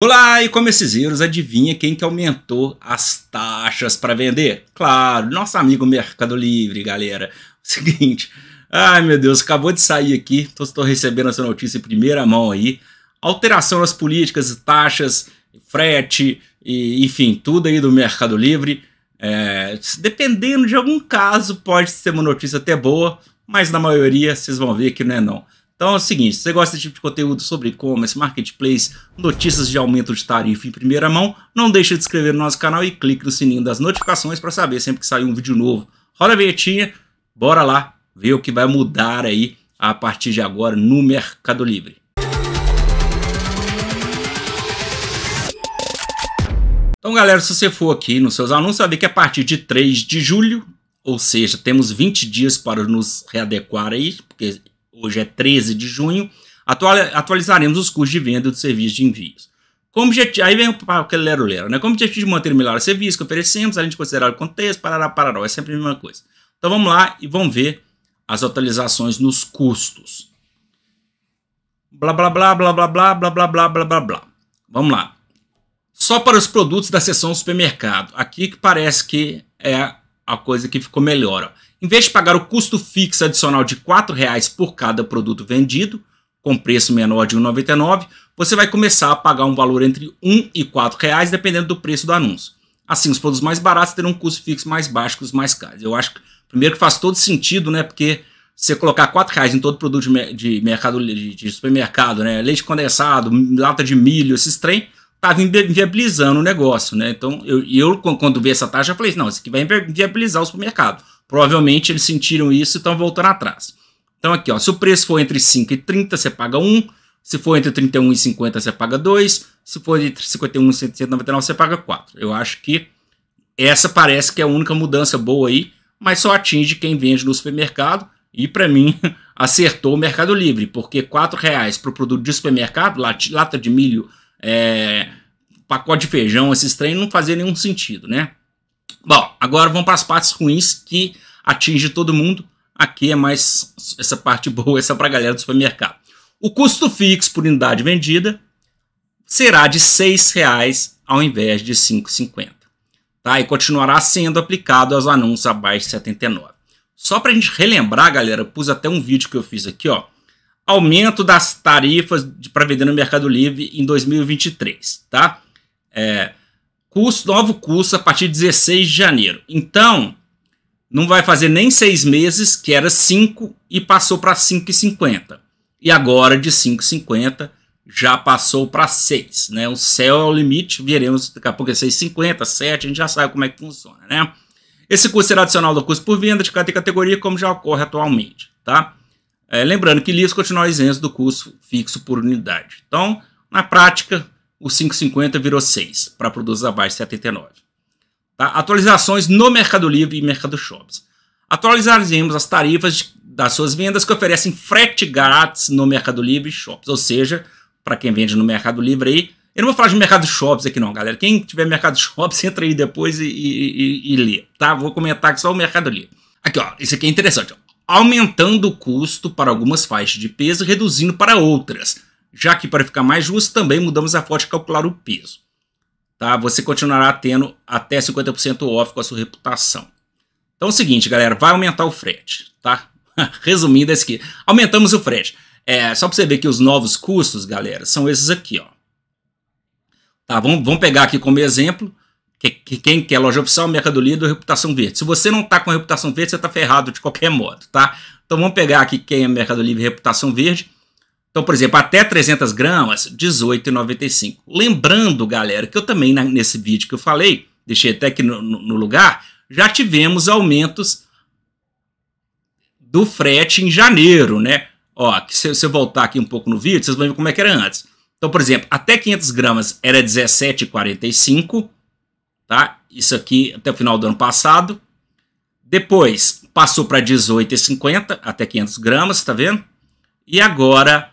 Olá, e erros adivinha quem que aumentou as taxas para vender? Claro, nosso amigo Mercado Livre, galera. Seguinte, ai meu Deus, acabou de sair aqui, estou recebendo essa notícia em primeira mão aí. Alteração nas políticas, taxas, frete, e, enfim, tudo aí do Mercado Livre. É, dependendo de algum caso, pode ser uma notícia até boa, mas na maioria vocês vão ver que não é não. Então é o seguinte, se você gosta desse tipo de conteúdo sobre e-commerce, marketplace, notícias de aumento de tarifa em primeira mão, não deixe de se inscrever no nosso canal e clique no sininho das notificações para saber sempre que sair um vídeo novo. Roda a vinhetinha, bora lá ver o que vai mudar aí a partir de agora no Mercado Livre. Então, galera, se você for aqui nos seus anúncios, sabe que a partir de 3 de julho, ou seja, temos 20 dias para nos readequar aí, porque hoje é 13 de junho, atualizaremos os custos de venda do serviço de envios. Como objetivo, aí vem aquele lero-lero, né? Como objetivo de manter o melhor serviço que oferecemos, a gente considerar o contexto, parará, parará, é sempre a mesma coisa. Então vamos lá e vamos ver as atualizações nos custos. Blá, blá, blá, blá, blá, blá, blá, blá, blá, blá, blá, blá. Vamos lá. Só para os produtos da seção supermercado. Aqui que parece que é a coisa que ficou melhor. Ó. Em vez de pagar o custo fixo adicional de R$ 4,00 por cada produto vendido, com preço menor de R$ 1,99, você vai começar a pagar um valor entre R$ 1,00 e R$ 4,00, dependendo do preço do anúncio. Assim, os produtos mais baratos terão um custo fixo mais baixo que os mais caros. Eu acho que, primeiro, que faz todo sentido, né? Porque você colocar R$ reais em todo produto de, mercado de, supermercado, né? Leite condensado, lata de milho, esses trem, está inviabilizando o negócio, né? Então, eu, eu quando vi essa taxa, falei, não, isso aqui vai inviabilizar o supermercado. Provavelmente eles sentiram isso e estão voltando atrás. Então aqui, ó, se o preço for entre 5 e 30, você paga 1. Se for entre 31 e 50, você paga 2. Se for entre 51 e 199, você paga 4. Eu acho que essa parece que é a única mudança boa aí, mas só atinge quem vende no supermercado. E para mim, acertou o Mercado Livre, porque R$ reais para o produto de supermercado, lata de milho, é, pacote de feijão, esses trem não fazia nenhum sentido, né? Bom, agora vamos para as partes ruins que atinge todo mundo. Aqui é mais essa parte boa, essa é para a galera do supermercado. O custo fixo por unidade vendida será de R$ 6,00 ao invés de R$ 5,50. Tá? E continuará sendo aplicado aos anúncios abaixo de 79,00. Só para a gente relembrar, galera, eu pus até um vídeo que eu fiz aqui, ó. Aumento das tarifas para vender no Mercado Livre em 2023, tá? É, curso, novo curso a partir de 16 de janeiro. Então, não vai fazer nem seis meses, que era 5 e passou para 5,50. E agora de 5,50 já passou para 6, né? O céu é o limite, veremos daqui a pouco é 6,50, 7, a gente já sabe como é que funciona, né? Esse curso será adicional do curso por venda de cada categoria, como já ocorre atualmente, tá? É, lembrando que livros continuam isentos do curso fixo por unidade. Então, na prática, o 5,50 virou 6 para produtos abaixo de 79. Tá? Atualizações no Mercado Livre e Mercado Shops. Atualizaremos as tarifas das suas vendas que oferecem frete grátis no Mercado Livre e Shops. Ou seja, para quem vende no Mercado Livre aí, eu não vou falar de Mercado Shops aqui não, galera. Quem tiver Mercado Shops, entra aí depois e, e, e, e lê. Tá? Vou comentar aqui só o Mercado Livre. Aqui, ó. Isso aqui é interessante. Ó. Aumentando o custo para algumas faixas de peso e reduzindo para outras já que para ficar mais justo também mudamos a forma de calcular o peso. Tá? Você continuará tendo até 50% off com a sua reputação. Então é o seguinte, galera, vai aumentar o frete, tá? Resumindo isso é aqui, aumentamos o frete. É, só para você ver que os novos custos, galera, são esses aqui, ó. Tá, vamos, vamos pegar aqui como exemplo, que, que quem quer loja oficial, Mercado Livre ou Reputação Verde. Se você não está com a Reputação Verde, você está ferrado de qualquer modo, tá? Então vamos pegar aqui quem é Mercado Livre e Reputação Verde. Então, por exemplo, até 300 gramas, R$18,95. Lembrando, galera, que eu também nesse vídeo que eu falei, deixei até aqui no, no lugar, já tivemos aumentos do frete em janeiro, né? Ó, se, se eu voltar aqui um pouco no vídeo, vocês vão ver como é que era antes. Então, por exemplo, até 500 gramas era 17,45, tá? Isso aqui até o final do ano passado. Depois passou para 18,50 até 500 gramas, tá vendo? E agora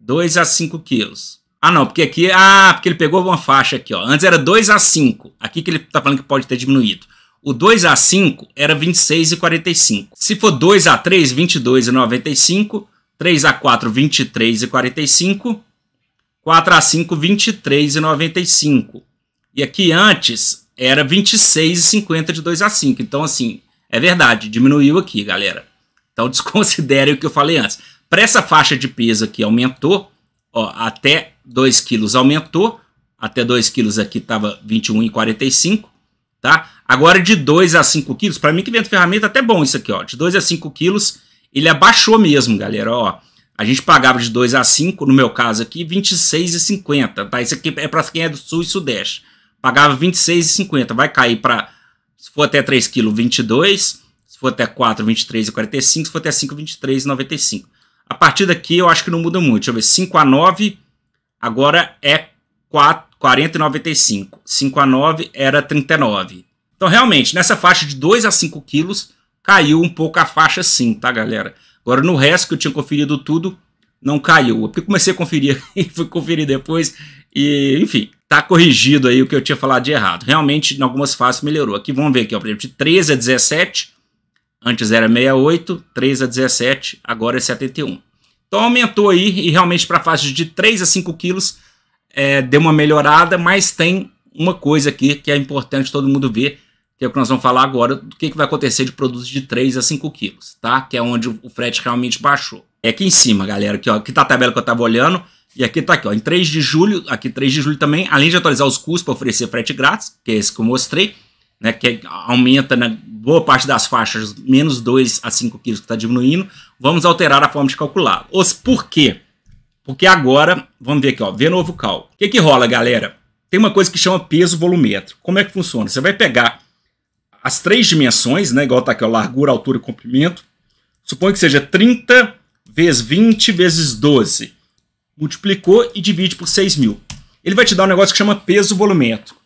2 a 5 quilos. Ah, não, porque aqui. Ah, porque ele pegou uma faixa aqui, ó. Antes era 2 a 5. Aqui que ele tá falando que pode ter diminuído. O 2 a 5 era 26,45. Se for 2 a 3, 22,95. 3 a 4, 23,45. 4 a 5, 23,95. E aqui antes era 26,50 de 2 a 5. Então, assim, é verdade, diminuiu aqui, galera. Então, desconsiderem o que eu falei antes. Para essa faixa de peso aqui aumentou, ó, até 2 quilos aumentou, até 2 quilos aqui estava 21,45, tá? Agora de 2 a 5 quilos, para mim que vendo ferramenta até bom isso aqui, ó, de 2 a 5 quilos ele abaixou mesmo, galera, ó. A gente pagava de 2 a 5, no meu caso aqui, 26,50, tá? Isso aqui é para quem é do Sul e Sudeste. Pagava 26,50, vai cair para, se for até 3 kg, 22, se for até 4, 23,45, se for até 5, 23,95. A partir daqui eu acho que não muda muito. Deixa eu ver, 5 a 9 agora é 4, 40 e 95. 5 a 9 era 39. Então realmente, nessa faixa de 2 a 5 quilos, caiu um pouco a faixa sim, tá galera? Agora no resto que eu tinha conferido tudo, não caiu. É porque comecei a conferir e fui conferir depois e enfim, tá corrigido aí o que eu tinha falado de errado. Realmente em algumas fases melhorou. Aqui vamos ver aqui, ó, por exemplo, de 13 a 17 Antes era 68, 3 a 17, agora é 71. Então aumentou aí e realmente para a faixa de 3 a 5 quilos é, deu uma melhorada, mas tem uma coisa aqui que é importante todo mundo ver, que é o que nós vamos falar agora, do que, que vai acontecer de produtos de 3 a 5 quilos, tá? Que é onde o frete realmente baixou. É aqui em cima, galera, aqui, ó, aqui tá a tabela que eu estava olhando, e aqui tá aqui, ó, em 3 de julho, aqui 3 de julho também, além de atualizar os custos para oferecer frete grátis, que é esse que eu mostrei, né, que é, aumenta na, né, boa parte das faixas, menos 2 a 5 quilos que está diminuindo, vamos alterar a forma de calcular. Os por quê? Porque agora, vamos ver aqui, ó, ver novo cálculo. O que, que rola, galera? Tem uma coisa que chama peso volumétrico. Como é que funciona? Você vai pegar as três dimensões, né, igual está aqui, ó, largura, altura e comprimento. Suponha que seja 30 vezes 20 vezes 12. Multiplicou e divide por 6 mil. Ele vai te dar um negócio que chama peso volumétrico.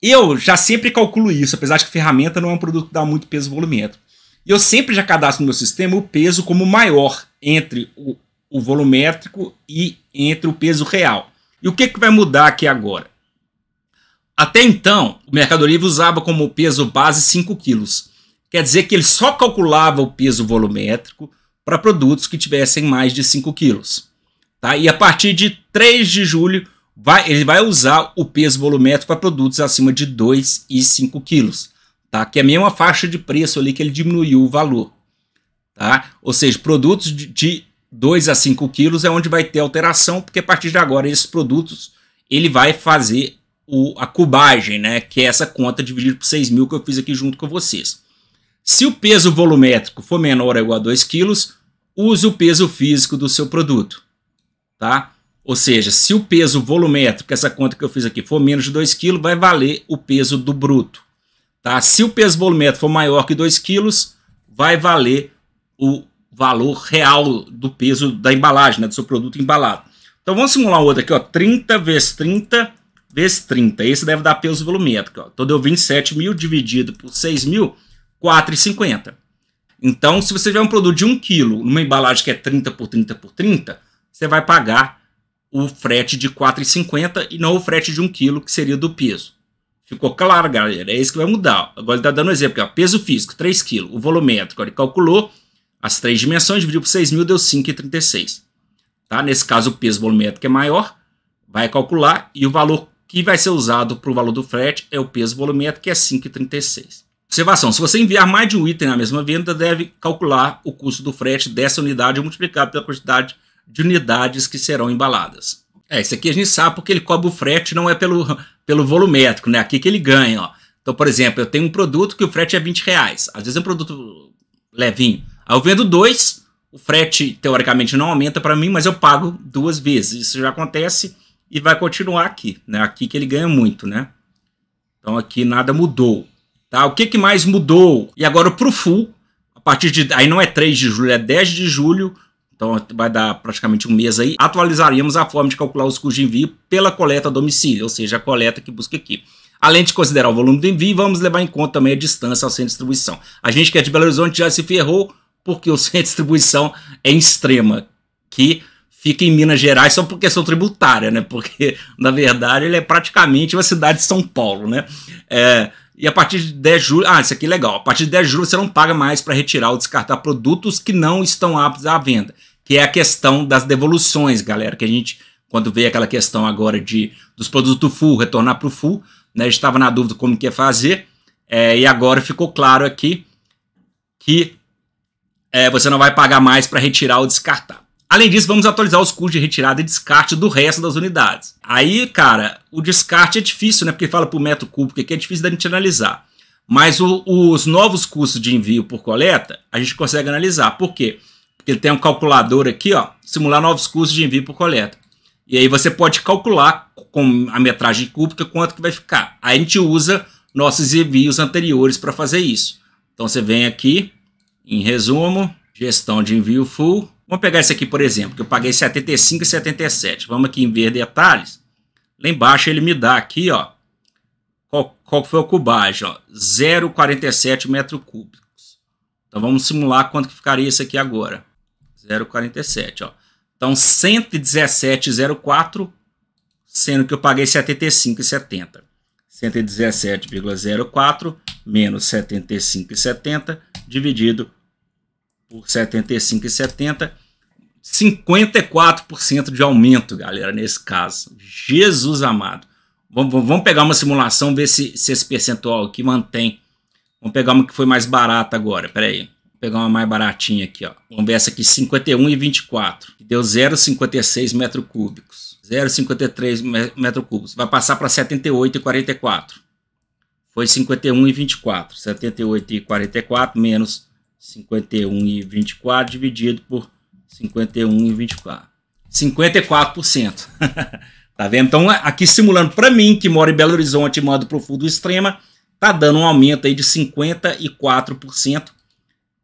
Eu já sempre calculo isso, apesar de que ferramenta não é um produto que dá muito peso volumétrico. E eu sempre já cadastro no meu sistema o peso como maior entre o, o volumétrico e entre o peso real. E o que, que vai mudar aqui agora? Até então, o Mercado Livre usava como peso base 5 quilos. Quer dizer que ele só calculava o peso volumétrico para produtos que tivessem mais de 5 quilos. Tá? E a partir de 3 de julho, vai, ele vai usar o peso volumétrico para produtos acima de 2 e 5 quilos, tá? que é a mesma faixa de preço ali que ele diminuiu o valor. Tá? Ou seja, produtos de, de 2 a 5 quilos é onde vai ter alteração, porque a partir de agora esses produtos ele vai fazer o, a cubagem, né? que é essa conta dividida por 6 mil que eu fiz aqui junto com vocês. Se o peso volumétrico for menor ou igual a 2 quilos, use o peso físico do seu produto. Tá? Ou seja, se o peso volumétrico, essa conta que eu fiz aqui, for menos de 2 kg, vai valer o peso do bruto. Tá? Se o peso volumétrico for maior que 2 kg, vai valer o valor real do peso da embalagem, né, do seu produto embalado. Então vamos simular outro aqui, ó, 30 vezes 30 vezes 30. Esse deve dar peso volumétrico. Ó. Então deu 27 mil dividido por 6 mil, 4,50. Então, se você tiver um produto de 1 kg numa embalagem que é 30 por 30 por 30, você vai pagar o frete de 4,50 e não o frete de 1 kg, que seria do peso. Ficou claro, galera? É isso que vai mudar. Agora ele está dando um exemplo. Aqui, ó, é peso físico, 3 kg. O volumétrico, ele calculou as três dimensões, dividiu por 6.000, mil, deu 5,36. Tá? Nesse caso, o peso volumétrico é maior, vai calcular, e o valor que vai ser usado para o valor do frete é o peso volumétrico, que é 5,36. Observação: se você enviar mais de um item na mesma venda, deve calcular o custo do frete dessa unidade multiplicado pela quantidade de de unidades que serão embaladas. É, esse aqui a gente sabe porque ele cobra o frete, não é pelo, pelo volumétrico, né? Aqui que ele ganha, ó. Então, por exemplo, eu tenho um produto que o frete é 20 reais. Às vezes é um produto levinho. Aí eu vendo dois, o frete teoricamente não aumenta para mim, mas eu pago duas vezes. Isso já acontece e vai continuar aqui, né? Aqui que ele ganha muito, né? Então aqui nada mudou. Tá? O que, que mais mudou? E agora para o full, a partir de aí não é 3 de julho, é 10 de julho, então vai dar praticamente um mês aí. Atualizaríamos a forma de calcular os custos de envio pela coleta a domicílio, ou seja, a coleta que busca aqui. Além de considerar o volume do envio, vamos levar em conta também a distância ao centro de distribuição. A gente que é de Belo Horizonte já se ferrou porque o centro de distribuição é extrema, que fica em Minas Gerais só por questão tributária, né? Porque, na verdade, ele é praticamente uma cidade de São Paulo, né? É, e a partir de 10 julho, Ah, isso aqui é legal. A partir de 10 julho você não paga mais para retirar ou descartar produtos que não estão aptos à venda que é a questão das devoluções, galera, que a gente, quando veio aquela questão agora de dos produtos do full retornar para o full, né, estava na dúvida como que ia fazer, é, e agora ficou claro aqui que é, você não vai pagar mais para retirar ou descartar. Além disso, vamos atualizar os custos de retirada e descarte do resto das unidades. Aí, cara, o descarte é difícil, né? Porque fala por metro cúbico aqui, é difícil da gente analisar. Mas o, os novos custos de envio por coleta, a gente consegue analisar. Por quê? Porque que ele tem um calculador aqui, ó, simular novos custos de envio por coleta. E aí você pode calcular com a metragem cúbica quanto que vai ficar. Aí a gente usa nossos envios anteriores para fazer isso. Então você vem aqui em resumo, gestão de envio full. Vamos pegar esse aqui, por exemplo, que eu paguei 75 e 77. Vamos aqui em ver detalhes. Lá embaixo ele me dá aqui, ó, qual, qual foi a cubagem, ó, 0,47 metro cúbicos. Então vamos simular quanto que ficaria isso aqui agora. 0,47, ó. Então, 117,04, sendo que eu paguei 75,70. 117,04 menos 75,70 dividido por 75,70, 54% de aumento, galera, nesse caso. Jesus amado. Vamos, vamos pegar uma simulação, ver se, se esse percentual aqui mantém. Vamos pegar uma que foi mais barata agora, peraí. aí pegar uma mais baratinha aqui, ó. Vamos ver essa aqui, 51 e 24. Que deu 0,56 metro cúbicos. 0,53 metro cúbicos. Vai passar para 78 e 44. Foi 51 e 24. 78 e 44 menos 51 e 24 dividido por 51 e 24. 54%. tá vendo? Então, aqui simulando para mim, que mora em Belo Horizonte e mando profundo extrema, tá dando um aumento aí de 54%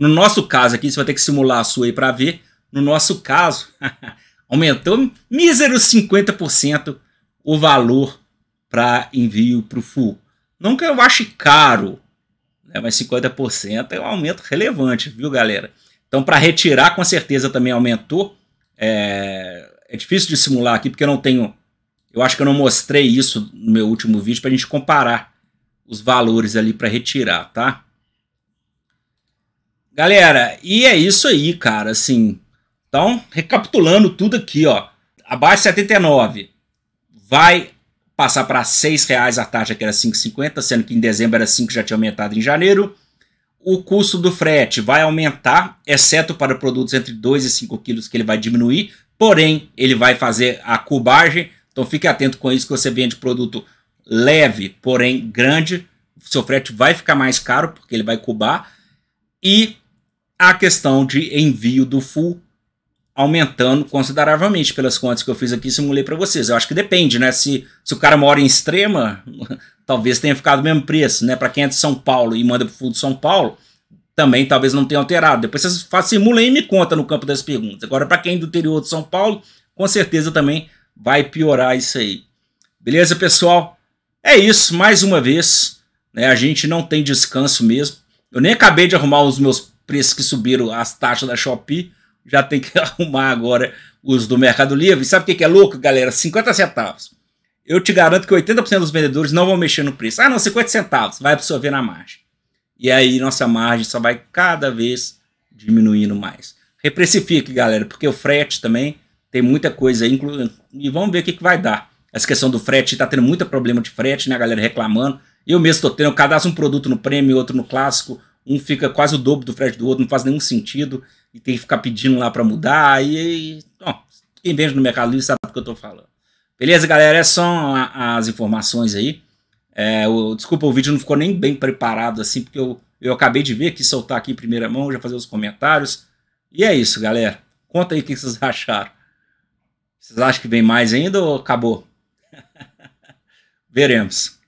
No nosso caso aqui, você vai ter que simular a sua aí para ver. No nosso caso, aumentou míseros 50% o valor para envio para o full. Não que eu ache caro, né? mas 50% é um aumento relevante, viu, galera? Então, para retirar, com certeza também aumentou. É... é difícil de simular aqui porque eu não tenho. Eu acho que eu não mostrei isso no meu último vídeo para a gente comparar os valores ali para retirar, tá? Galera, e é isso aí, cara, assim. Então, recapitulando tudo aqui, ó. Abaixo de 79 vai passar para R$ 6,00 a taxa que era 5,50, sendo que em dezembro era 5,00, já tinha aumentado em janeiro. O custo do frete vai aumentar, exceto para produtos entre 2 e 5 quilos que ele vai diminuir, porém ele vai fazer a cubagem, então fique atento com isso que você vende produto leve, porém grande, seu frete vai ficar mais caro porque ele vai cubar e a questão de envio do full aumentando consideravelmente pelas contas que eu fiz aqui simulei para vocês. Eu acho que depende, né? Se, se o cara mora em Extrema, talvez tenha ficado o mesmo preço, né? Para quem é de São Paulo e manda para o fundo de São Paulo, também talvez não tenha alterado. Depois vocês simulem e me conta no campo das perguntas. Agora, para quem é do interior de São Paulo, com certeza também vai piorar isso aí. Beleza, pessoal? É isso, mais uma vez. Né? A gente não tem descanso mesmo. Eu nem acabei de arrumar os meus preços que subiram as taxas da Shopee, já tem que arrumar agora os do Mercado Livre. Sabe o que, é louco, galera? 50 centavos. Eu te garanto que 80% dos vendedores não vão mexer no preço. Ah, não, 50 centavos, vai absorver na margem. E aí nossa margem só vai cada vez diminuindo mais. Reprecifique, galera, porque o frete também tem muita coisa aí, inclu... e vamos ver o que, que vai dar. Essa questão do frete, tá tendo muito problema de frete, né, galera reclamando. Eu mesmo tô tendo, eu cadastro um produto no prêmio, outro no clássico, um fica quase o dobro do frete do outro, não faz nenhum sentido, e tem que ficar pedindo lá para mudar, e, e bom, quem vende no Mercado Livre sabe do que eu estou falando. Beleza, galera? É só as informações aí. É, o desculpa, o vídeo não ficou nem bem preparado assim, porque eu, eu acabei de ver aqui, soltar aqui em primeira mão, já fazer os comentários. E é isso, galera. Conta aí o que vocês acharam. Vocês acham que vem mais ainda ou acabou? Veremos.